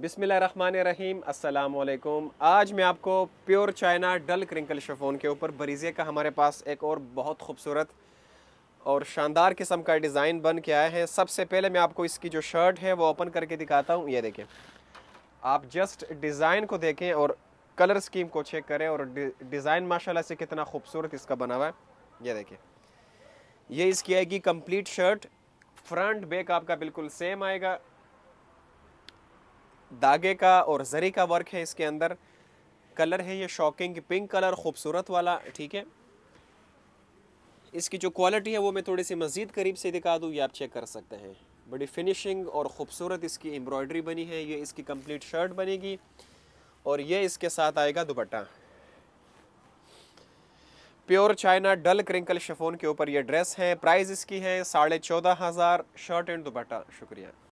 बिसमीम अल्लाम आज मैं आपको pure China doll crinkle chiffon के ऊपर बरीज़े का हमारे पास एक और बहुत खूबसूरत और शानदार किस्म का डिज़ाइन बन के आया है सबसे पहले मैं आपको इसकी जो शर्ट है वो ओपन करके दिखाता हूँ ये देखें आप जस्ट डिज़ाइन को देखें और कलर स्कीम को चेक करें और डिज़ाइन माशाला से कितना खूबसूरत इसका बना हुआ है ये देखें ये इसकी आएगी कम्प्लीट शर्ट फ्रंट बैक आपका बिल्कुल सेम आएगा धागे का और ज़री का वर्क है इसके अंदर कलर है ये शॉकिंग पिंक कलर खूबसूरत वाला ठीक है इसकी जो क्वालिटी है वो मैं थोड़ी सी मज़ीद करीब से दिखा दूँ ये आप चेक कर सकते हैं बड़ी फिनिशिंग और ख़ूबसूरत इसकी एम्ब्रॉयडरी बनी है ये इसकी कंप्लीट शर्ट बनेगी और ये इसके साथ आएगा dupatta pure China doll crinkle chiffon के ऊपर ये ड्रेस है प्राइस इसकी है साढ़े चौदह हज़ार शर्ट एंड दुपट्टा शुक्रिया